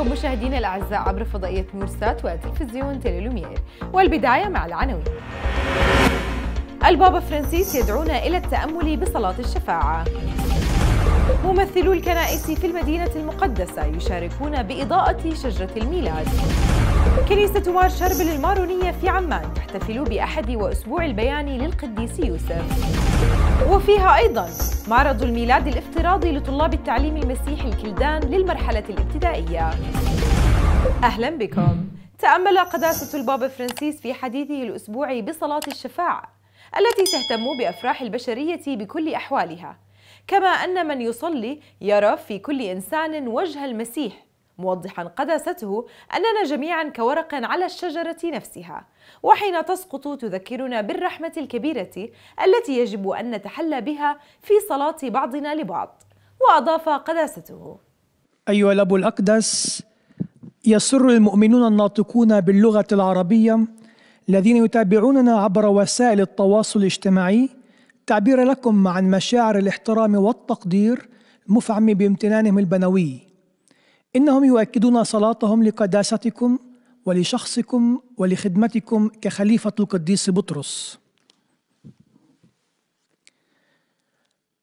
بكم مشاهدينا الأعزاء عبر فضائية مرسات وتلفزيون تيليلومير والبداية مع العناوين البابا فرانسيس يدعونا إلى التأمل بصلاة الشفاعة ممثلو الكنائس في المدينة المقدسة يشاركون بإضاءة شجرة الميلاد كنيسة مار شربل المارونية في عمان تحتفل بأحد وأسبوع البيان للقديس يوسف وفيها أيضا معرض الميلاد الافتراضي لطلاب التعليم المسيحي الكلدان للمرحلة الابتدائية أهلا بكم تأمل قداسة البابا فرانسيس في حديثه الأسبوعي بصلاة الشفاعة التي تهتم بأفراح البشرية بكل أحوالها كما أن من يصلي يرى في كل إنسان وجه المسيح موضحا قداسته أننا جميعا كورق على الشجرة نفسها وحين تسقط تذكرنا بالرحمة الكبيرة التي يجب أن نتحلى بها في صلاة بعضنا لبعض وأضاف قداسته أيها الأب الأقدس يسر المؤمنون الناطقون باللغة العربية الذين يتابعوننا عبر وسائل التواصل الاجتماعي تعبير لكم عن مشاعر الاحترام والتقدير مفعم بامتنانهم البنوي إنهم يؤكدون صلاتهم لقداستكم ولشخصكم ولخدمتكم كخليفة القديس بطرس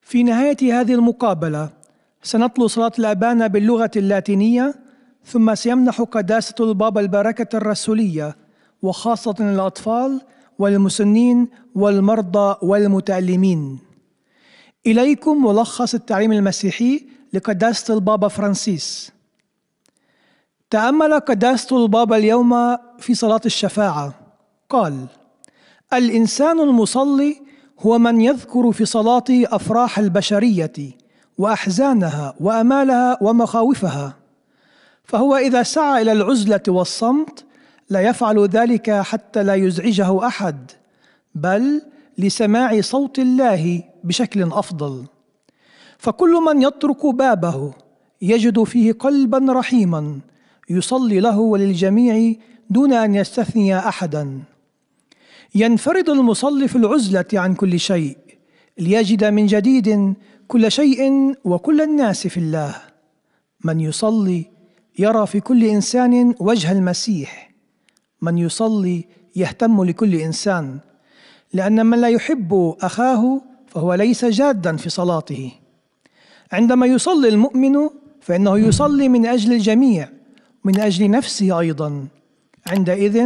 في نهاية هذه المقابلة سنتلو صلاة الأبانة باللغة اللاتينية ثم سيمنح قداسة البابا البركة الرسولية وخاصة للأطفال والمسنين والمرضى والمتعلمين إليكم ملخص التعليم المسيحي لقداسة البابا فرانسيس تأمل كداستو البابا اليوم في صلاة الشفاعة قال الإنسان المصلي هو من يذكر في صلاته أفراح البشرية وأحزانها وأمالها ومخاوفها فهو إذا سعى إلى العزلة والصمت لا يفعل ذلك حتى لا يزعجه أحد بل لسماع صوت الله بشكل أفضل فكل من يطرق بابه يجد فيه قلبا رحيما يصلي له وللجميع دون أن يستثني أحدا ينفرد المصلي في العزلة عن كل شيء ليجد من جديد كل شيء وكل الناس في الله من يصلي يرى في كل إنسان وجه المسيح من يصلي يهتم لكل إنسان لأن من لا يحب أخاه فهو ليس جادا في صلاته عندما يصلي المؤمن فإنه يصلي من أجل الجميع من أجل نفسي أيضا عندئذ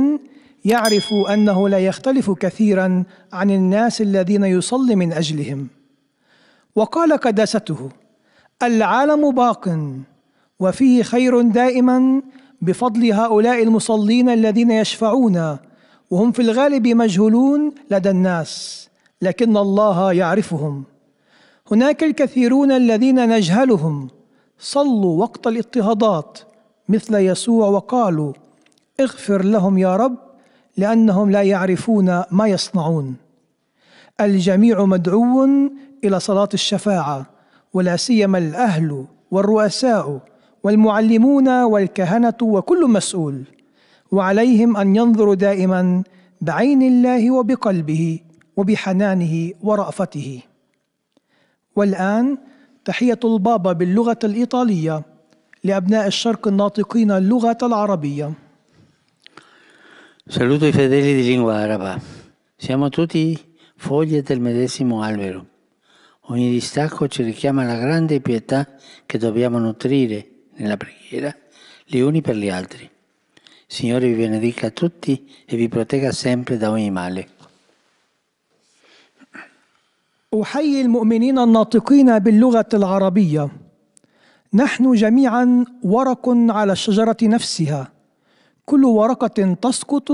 يعرف أنه لا يختلف كثيرا عن الناس الذين يصلي من أجلهم وقال قداسته العالم باق وفيه خير دائما بفضل هؤلاء المصلين الذين يشفعون وهم في الغالب مجهولون لدى الناس لكن الله يعرفهم هناك الكثيرون الذين نجهلهم صلوا وقت الاضطهادات مثل يسوع وقالوا اغفر لهم يا رب لانهم لا يعرفون ما يصنعون الجميع مدعو الى صلاه الشفاعه ولا سيما الاهل والرؤساء والمعلمون والكهنه وكل مسؤول وعليهم ان ينظروا دائما بعين الله وبقلبه وبحنانه ورأفته. والآن تحية البابا باللغة الإيطالية لأبناء الشرق الناطقين اللغة العربية. Saluto i fedeli di lingua araba. Siamo tutti foglie del medesimo albero. Ogni distacco ci richiama la grande pietà che dobbiamo nutrire nella preghiera gli uni per gli altri. Signore vi benedica a tutti e vi protegga sempre da ogni male. أحيي المؤمنين الناطقين باللغة العربية نحن جميعا ورق على الشجره نفسها كل ورقه تسقط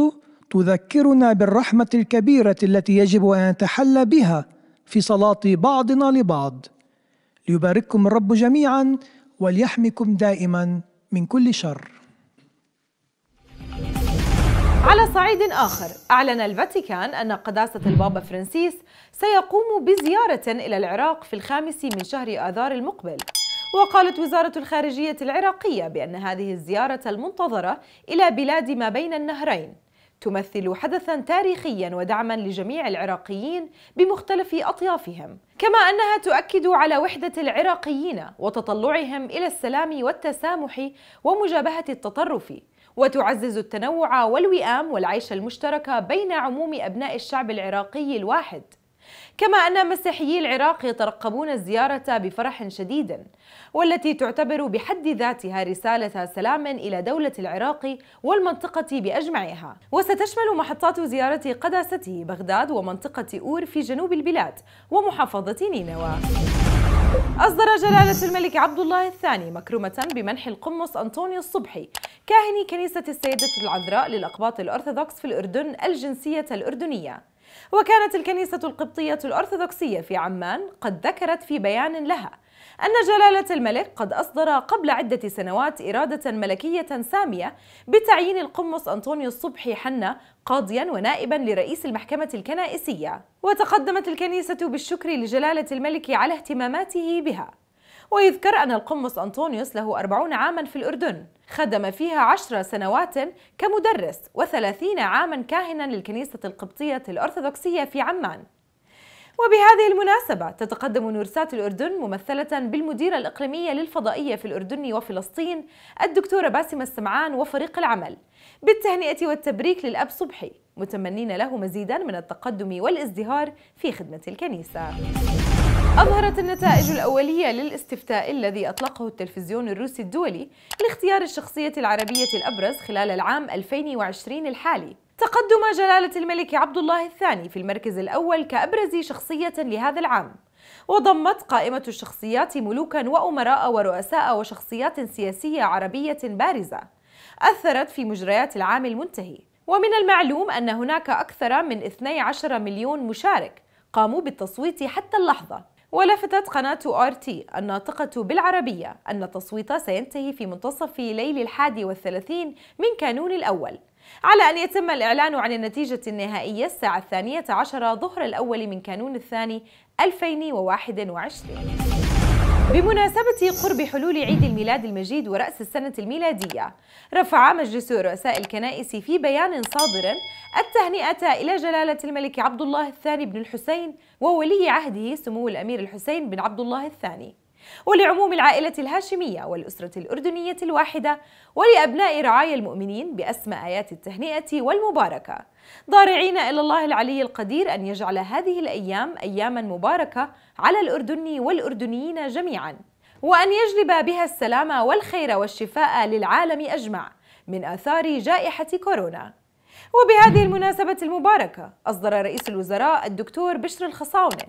تذكرنا بالرحمه الكبيره التي يجب ان نتحلى بها في صلاه بعضنا لبعض ليبارككم الرب جميعا وليحمكم دائما من كل شر على صعيد آخر أعلن الفاتيكان أن قداسة البابا فرانسيس سيقوم بزيارة إلى العراق في الخامس من شهر آذار المقبل وقالت وزارة الخارجية العراقية بأن هذه الزيارة المنتظرة إلى بلاد ما بين النهرين تمثل حدثا تاريخيا ودعما لجميع العراقيين بمختلف أطيافهم كما أنها تؤكد على وحدة العراقيين وتطلعهم إلى السلام والتسامح ومجابهة التطرف وتعزز التنوع والوئام والعيش المشترك بين عموم أبناء الشعب العراقي الواحد كما أن مسيحيي العراق يترقبون الزيارة بفرح شديد والتي تعتبر بحد ذاتها رسالة سلام إلى دولة العراق والمنطقة بأجمعها وستشمل محطات زيارة قداسته بغداد ومنطقة أور في جنوب البلاد ومحافظة نينوى أصدر جلالة الملك عبد الله الثاني مكرمة بمنح القمص أنطونيو الصبحي كاهن كنيسة السيدة العذراء للأقباط الأرثوذكس في الأردن الجنسية الأردنية وكانت الكنيسة القبطية الأرثوذكسية في عمان قد ذكرت في بيان لها أن جلالة الملك قد أصدر قبل عدة سنوات إرادة ملكية سامية بتعيين القمص أنطونيو الصبحي حنا قاضيا ونائبا لرئيس المحكمة الكنائسية وتقدمت الكنيسة بالشكر لجلالة الملك على اهتماماته بها ويذكر أن القمص أنطونيوس له 40 عاما في الأردن خدم فيها عشر سنوات كمدرس وثلاثين عاما كاهنا للكنيسة القبطية الأرثوذكسية في عمان وبهذه المناسبة تتقدم نورسات الأردن ممثلة بالمديرة الإقليمية للفضائية في الأردن وفلسطين الدكتورة باسمة السمعان وفريق العمل بالتهنئة والتبريك للأب صبحي متمنين له مزيدا من التقدم والازدهار في خدمة الكنيسة أظهرت النتائج الأولية للاستفتاء الذي أطلقه التلفزيون الروسي الدولي لاختيار الشخصية العربية الأبرز خلال العام 2020 الحالي تقدم جلالة الملك عبد الله الثاني في المركز الأول كأبرز شخصية لهذا العام وضمت قائمة الشخصيات ملوكا وأمراء ورؤساء وشخصيات سياسية عربية بارزة أثرت في مجريات العام المنتهي ومن المعلوم أن هناك أكثر من 12 مليون مشارك قاموا بالتصويت حتى اللحظة ولفتت قناة آر تي الناطقة بالعربية أن التصويت سينتهي في منتصف ليل الحادي والثلاثين من كانون الأول على أن يتم الإعلان عن النتيجة النهائية الساعة الثانية عشر ظهر الأول من كانون الثاني 2021 بمناسبة قرب حلول عيد الميلاد المجيد ورأس السنة الميلادية رفع مجلس رؤساء الكنائس في بيان صادر التهنئة إلى جلالة الملك عبد الله الثاني بن الحسين وولي عهده سمو الأمير الحسين بن عبد الله الثاني ولعموم العائلة الهاشمية والأسرة الأردنية الواحدة ولأبناء رعايا المؤمنين بأسمى آيات التهنئة والمباركة ضارعين إلى الله العلي القدير أن يجعل هذه الأيام أياما مباركة على الأردن والأردنيين جميعا وأن يجلب بها السلام والخير والشفاء للعالم أجمع من آثار جائحة كورونا وبهذه المناسبة المباركة أصدر رئيس الوزراء الدكتور بشر الخصاونة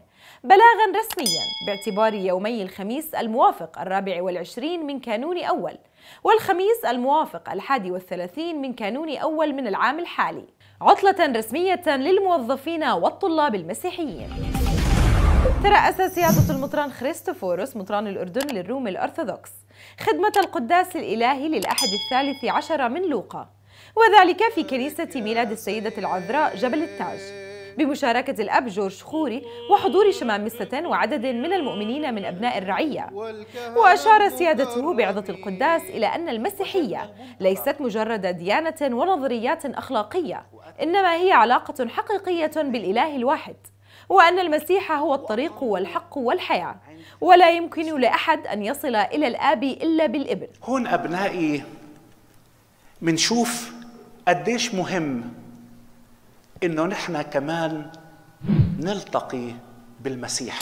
بلاغا رسميا باعتبار يومي الخميس الموافق الرابع والعشرين من كانون أول والخميس الموافق الحادي والثلاثين من كانون أول من العام الحالي عطلة رسمية للموظفين والطلاب المسيحيين ترأس سيادة المطران خريستوفوروس مطران الأردن للروم الأرثوذكس خدمة القداس الإلهي للأحد الثالث عشر من لوقا وذلك في كنيسة ميلاد السيدة العذراء جبل التاج بمشاركة الأب جورج خوري وحضور شمامسة وعدد من المؤمنين من أبناء الرعية وأشار سيادته بعظة القداس إلى أن المسيحية ليست مجرد ديانة ونظريات أخلاقية إنما هي علاقة حقيقية بالإله الواحد وأن المسيح هو الطريق والحق والحياة ولا يمكن لأحد أن يصل إلى الآب إلا بالابن هون أبنائي منشوف قديش مهم انه نحن كمان نلتقي بالمسيح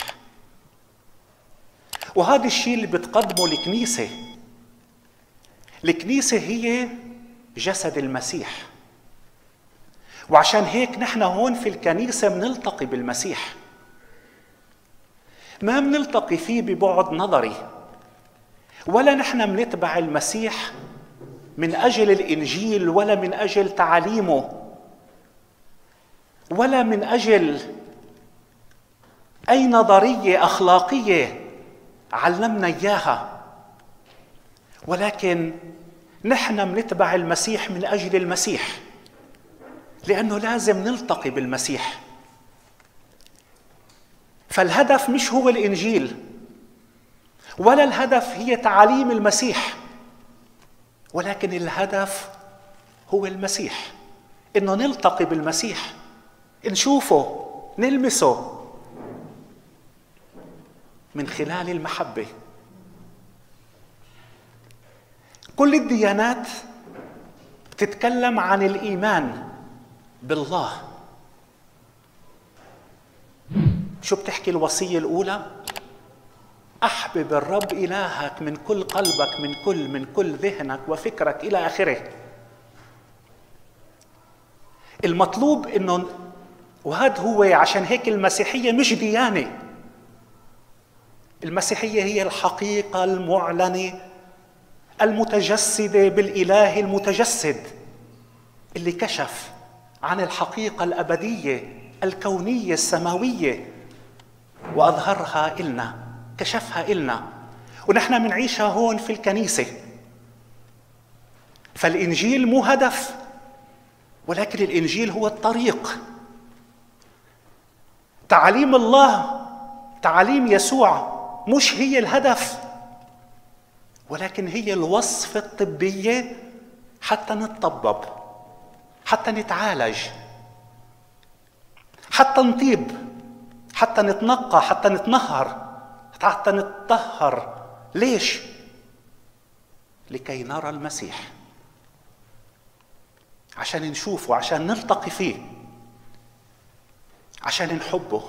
وهذا الشيء اللي بتقدمه الكنيسه الكنيسه هي جسد المسيح وعشان هيك نحن هون في الكنيسه بنلتقي بالمسيح ما بنلتقي فيه ببعد نظري ولا نحن بنتبع المسيح من اجل الانجيل ولا من اجل تعاليمه ولا من اجل اي نظريه اخلاقيه علمنا اياها ولكن نحن منتبع المسيح من اجل المسيح لانه لازم نلتقي بالمسيح فالهدف مش هو الانجيل ولا الهدف هي تعاليم المسيح ولكن الهدف هو المسيح انه نلتقي بالمسيح نشوفه نلمسه من خلال المحبه كل الديانات بتتكلم عن الايمان بالله شو بتحكي الوصيه الاولى احبب الرب الهك من كل قلبك من كل من كل ذهنك وفكرك الى اخره المطلوب انه وهذا هو عشان هيك المسيحية مش ديانة المسيحية هي الحقيقة المعلنة المتجسدة بالإله المتجسد اللي كشف عن الحقيقة الأبدية الكونية السماوية وأظهرها إلنا كشفها إلنا ونحن منعيشها هون في الكنيسة فالإنجيل مو هدف ولكن الإنجيل هو الطريق تعاليم الله تعاليم يسوع مش هي الهدف ولكن هي الوصفة الطبية حتى نتطبب حتى نتعالج حتى نطيب حتى نتنقى حتى نتنهر حتى نتطهر ليش؟ لكي نرى المسيح عشان نشوفه عشان نلتقي فيه عشان نحبه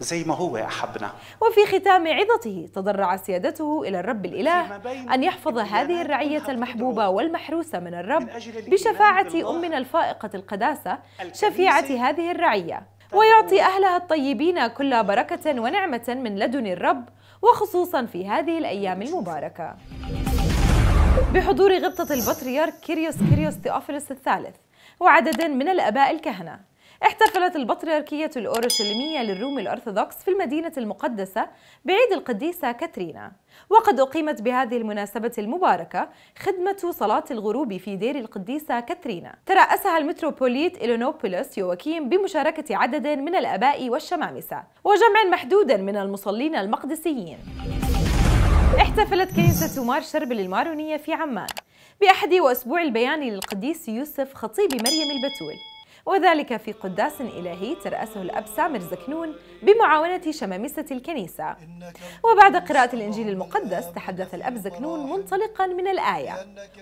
زي ما هو أحبنا وفي ختام عظته تضرع سيادته إلى الرب الإله أن يحفظ هذه الرعية المحبوبة والمحروسة من الرب بشفاعة أمنا الفائقة القداسة شفيعة هذه الرعية ويعطي أهلها الطيبين كل بركة ونعمة من لدن الرب وخصوصا في هذه الأيام المباركة بحضور غبطة البطريرك كيريوس كيريوس تيوفيلوس الثالث وعددا من الأباء الكهنة احتفلت البطريركية الأورشليمية للروم الأرثوذكس في المدينة المقدسة بعيد القديسة كاترينا وقد أقيمت بهذه المناسبة المباركة خدمة صلاة الغروب في دير القديسة كاترينا ترأسها المتروبوليت إلونوبولوس يوكيم بمشاركة عدد من الأباء والشمامسة وجمع محدود من المصلين المقدسيين احتفلت كنيسة مار شربل المارونية في عمان بأحد وأسبوع البيان للقديس يوسف خطيب مريم البتول وذلك في قداس إلهي ترأسه الأب سامر زكنون بمعاونة شمامسة الكنيسة وبعد قراءة الإنجيل المقدس تحدث الأب زكنون منطلقا من الآية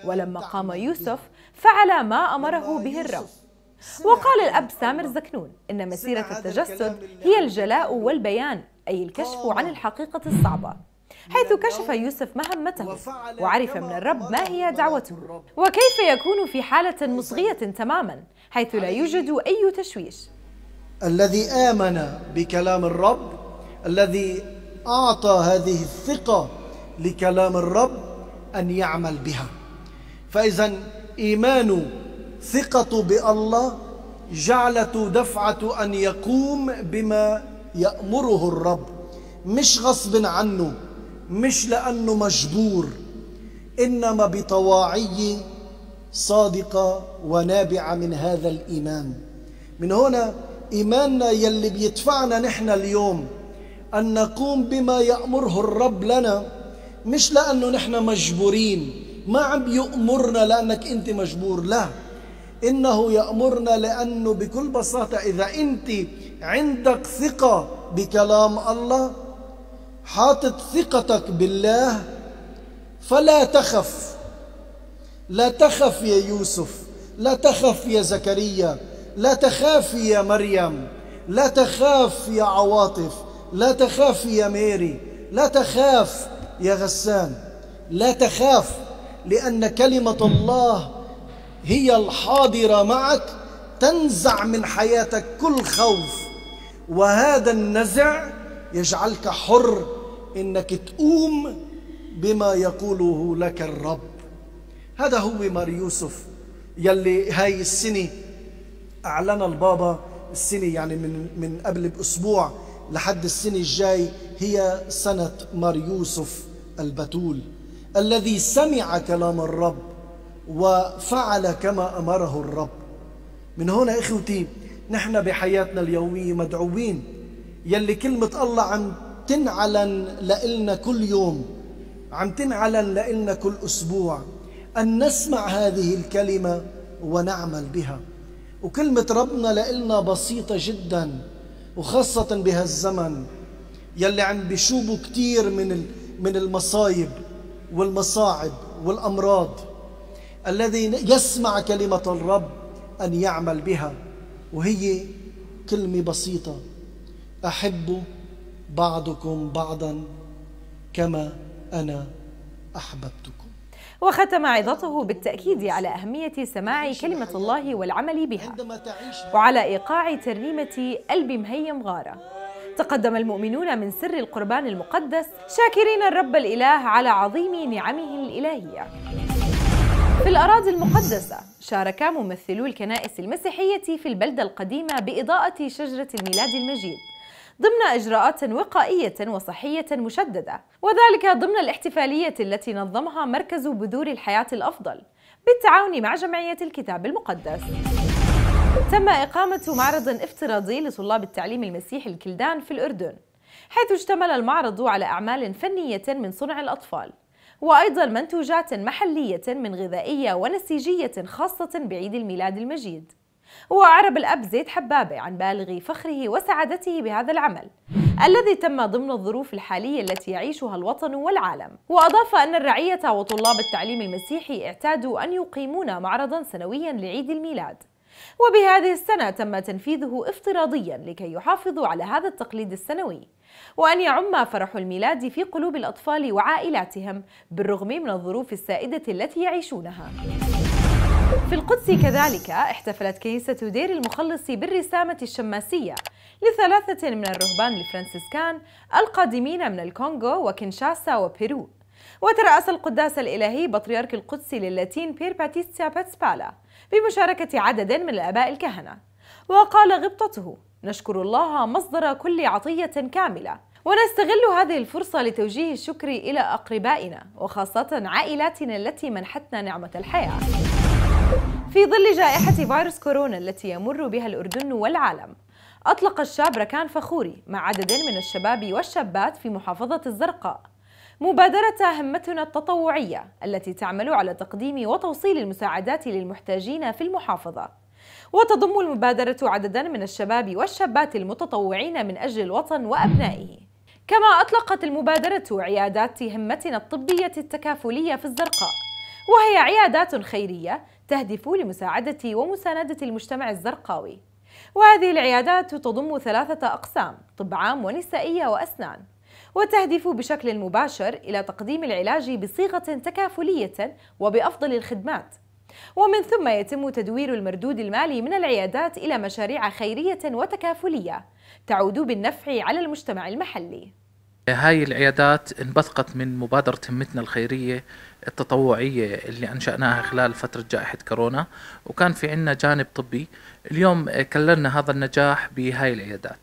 ولما قام يوسف فعل ما أمره به الرب وقال الأب سامر زكنون إن مسيرة التجسد هي الجلاء والبيان أي الكشف عن الحقيقة الصعبة حيث كشف يوسف مهمته وعرف من الرب ما هي دعوته وكيف يكون في حالة مصغية تماما حيث لا يوجد أي تشويش الذي آمن بكلام الرب الذي أعطى هذه الثقة لكلام الرب أن يعمل بها فإذا إيمان ثقة بالله جعلته دفعة أن يقوم بما يأمره الرب مش غصب عنه مش لأنه مجبور إنما بطواعية صادقة ونابعة من هذا الإيمان من هنا إيماننا يلي بيدفعنا نحن اليوم أن نقوم بما يأمره الرب لنا مش لأنه نحن مجبورين ما عم يأمرنا لأنك أنت مجبور لا إنه يأمرنا لأنه بكل بساطة إذا أنت عندك ثقة بكلام الله حاطط ثقتك بالله فلا تخف لا تخف يا يوسف لا تخف يا زكريا لا تخافي يا مريم لا تخاف يا عواطف لا تخاف يا ميري لا تخاف يا غسان لا تخاف لأن كلمة الله هي الحاضرة معك تنزع من حياتك كل خوف وهذا النزع يجعلك حر انك تقوم بما يقوله لك الرب هذا هو مار يوسف يلي هاي السنه اعلن البابا السنه يعني من من قبل باسبوع لحد السنه الجاي هي سنه مار يوسف البتول الذي سمع كلام الرب وفعل كما امره الرب من هنا اخوتي نحن بحياتنا اليوميه مدعوين يلي كلمه الله عم تنعلن لإلنا كل يوم عم تنعلن لإلنا كل أسبوع أن نسمع هذه الكلمة ونعمل بها وكلمة ربنا لإلنا بسيطة جدا وخاصة بهالزمن يلي عم بيشوبوا كتير من من المصايب والمصاعب والأمراض الذي يسمع كلمة الرب أن يعمل بها وهي كلمة بسيطة أحب بعضكم بعضا كما أنا أحببتكم وختم عظته بالتأكيد على أهمية سماع كلمة الله والعمل بها وعلى إيقاع ترنيمة قلب مهيم غارة تقدم المؤمنون من سر القربان المقدس شاكرين الرب الإله على عظيم نعمه الإلهية في الأراضي المقدسة شارك ممثلو الكنائس المسيحية في البلدة القديمة بإضاءة شجرة الميلاد المجيد ضمن إجراءات وقائية وصحية مشددة وذلك ضمن الاحتفالية التي نظمها مركز بذور الحياة الأفضل بالتعاون مع جمعية الكتاب المقدس تم إقامة معرض افتراضي لطلاب التعليم المسيحي الكلدان في الأردن حيث اشتمل المعرض على أعمال فنية من صنع الأطفال وأيضا منتوجات محلية من غذائية ونسيجية خاصة بعيد الميلاد المجيد وعرب الأب زيد حبابة عن بالغ فخره وسعادته بهذا العمل الذي تم ضمن الظروف الحالية التي يعيشها الوطن والعالم وأضاف أن الرعية وطلاب التعليم المسيحي اعتادوا أن يقيمون معرضا سنويا لعيد الميلاد وبهذه السنة تم تنفيذه افتراضيا لكي يحافظوا على هذا التقليد السنوي وأن يعم فرح الميلاد في قلوب الأطفال وعائلاتهم بالرغم من الظروف السائدة التي يعيشونها في القدس كذلك احتفلت كنيسة دير المخلص بالرسامة الشماسية لثلاثة من الرهبان الفرنسيسكان القادمين من الكونغو وكنشاسا وبيرو وترأس القداس الإلهي بطريرك القدس للاتين بير باتيستا باتسبالا بمشاركة عدد من الآباء الكهنة وقال غبطته نشكر الله مصدر كل عطية كاملة ونستغل هذه الفرصة لتوجيه الشكر إلى أقربائنا وخاصة عائلاتنا التي منحتنا نعمة الحياة في ظل جائحة فيروس كورونا التي يمر بها الأردن والعالم أطلق الشاب ركان فخوري مع عدد من الشباب والشابات في محافظة الزرقاء مبادرة همتنا التطوعية التي تعمل على تقديم وتوصيل المساعدات للمحتاجين في المحافظة وتضم المبادرة عددا من الشباب والشابات المتطوعين من أجل الوطن وأبنائه كما أطلقت المبادرة عيادات همتنا الطبية التكافلية في الزرقاء وهي عيادات خيرية تهدف لمساعدة ومساندة المجتمع الزرقاوي وهذه العيادات تضم ثلاثة أقسام طب عام ونسائية وأسنان وتهدف بشكل مباشر إلى تقديم العلاج بصيغة تكافلية وبأفضل الخدمات ومن ثم يتم تدوير المردود المالي من العيادات إلى مشاريع خيرية وتكافلية تعود بالنفع على المجتمع المحلي هاي العيادات انبثقت من مبادرة همتنا الخيرية التطوعية اللي أنشأناها خلال فترة جائحة كورونا وكان في عنا جانب طبي اليوم كللنا هذا النجاح بهاي العيادات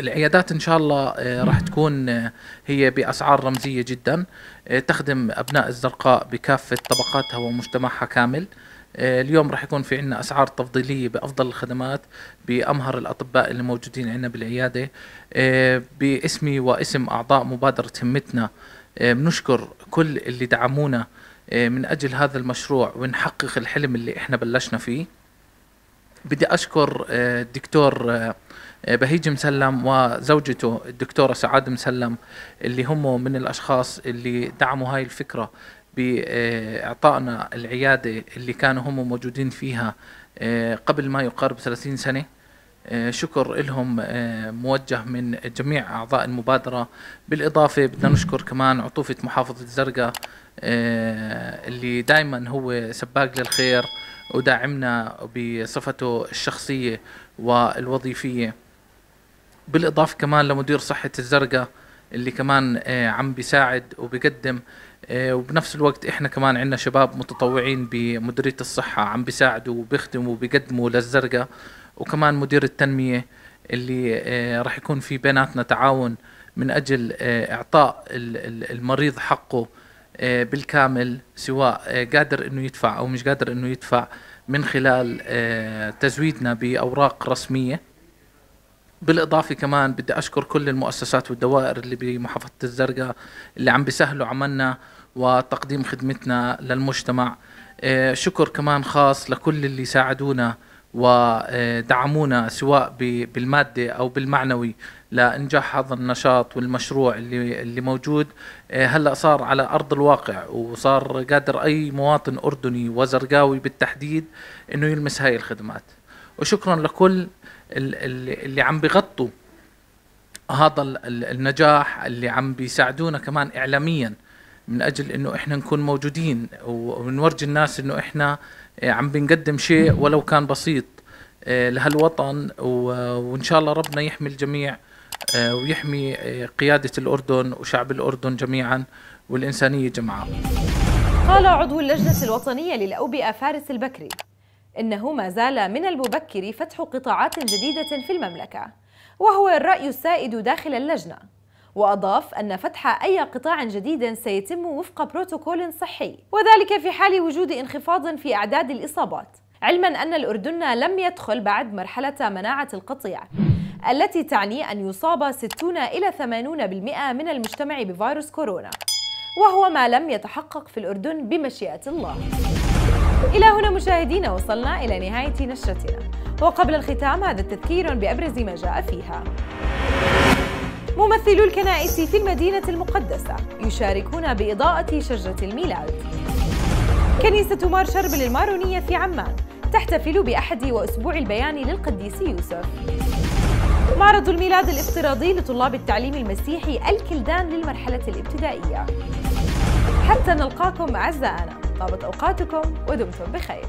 العيادات ان شاء الله آه، راح تكون آه، هي باسعار رمزيه جدا آه، تخدم ابناء الزرقاء بكافه طبقاتها ومجتمعها كامل آه، اليوم راح يكون في عندنا اسعار تفضيليه بافضل الخدمات بامهر الاطباء اللي موجودين عندنا بالعياده آه، باسمي واسم اعضاء مبادره همتنا آه، بنشكر كل اللي دعمونا من اجل هذا المشروع ونحقق الحلم اللي احنا بلشنا فيه بدي اشكر الدكتور بهيج مسلم وزوجته الدكتوره سعاد مسلم اللي هم من الاشخاص اللي دعموا هاي الفكره باعطائنا العياده اللي كانوا هم موجودين فيها آه، قبل ما يقارب 30 سنه آه، شكر لهم آه، موجه من جميع اعضاء المبادره بالاضافه بدنا نشكر كمان عطوفه محافظه الزرقاء اللي دائما هو سباق للخير وداعمنا بصفته الشخصيه والوظيفيه بالاضافه كمان لمدير صحه الزرقاء اللي كمان عم بيساعد وبيقدم آه، وبنفس الوقت احنا كمان عندنا شباب متطوعين بمديريه الصحه عم بيساعدوا وبيخدموا وبيقدموا للزرقاء وكمان مدير التنميه اللي آه، راح يكون في بيناتنا تعاون من اجل آه، اعطاء المريض حقه بالكامل سواء قادر انه يدفع او مش قادر انه يدفع من خلال تزويدنا باوراق رسميه بالاضافه كمان بدي اشكر كل المؤسسات والدوائر اللي بمحافظه الزرقاء اللي عم بيسهلوا عملنا وتقديم خدمتنا للمجتمع إيه، شكر كمان خاص لكل اللي ساعدونا ودعمونا سواء بالمادة أو بالمعنوي لإنجاح هذا النشاط والمشروع اللي, اللي موجود إيه، هلأ صار على أرض الواقع وصار قادر أي مواطن أردني وزرقاوي بالتحديد أنه يلمس هاي الخدمات وشكرا لكل اللي عم بغطوا هذا النجاح اللي عم بيساعدونا كمان اعلاميا من اجل انه احنا نكون موجودين ونورجي الناس انه احنا عم بنقدم شيء ولو كان بسيط آه، لهالوطن وان شاء الله ربنا يحمي الجميع آه، ويحمي آه، قياده الاردن وشعب الاردن جميعا والانسانيه جمعاء قال عضو اللجنه الوطنيه للاوبئه فارس البكري إنه ما زال من المبكر فتح قطاعات جديدة في المملكة وهو الرأي السائد داخل اللجنة وأضاف أن فتح أي قطاع جديد سيتم وفق بروتوكول صحي وذلك في حال وجود انخفاض في أعداد الإصابات علما أن الأردن لم يدخل بعد مرحلة مناعة القطيع التي تعني أن يصاب 60 إلى 80% من المجتمع بفيروس كورونا وهو ما لم يتحقق في الأردن بمشيئة الله إلى هنا مشاهدينا وصلنا إلى نهاية نشرتنا وقبل الختام هذا تذكير بأبرز ما جاء فيها ممثلو الكنائس في المدينة المقدسة يشاركون بإضاءة شجرة الميلاد كنيسة مار شربل المارونية في عمان تحتفل بأحد وأسبوع البيان للقديس يوسف معرض الميلاد الافتراضي لطلاب التعليم المسيحي الكلدان للمرحلة الابتدائية حتى نلقاكم أعزائنا طابت أوقاتكم ودمتم بخير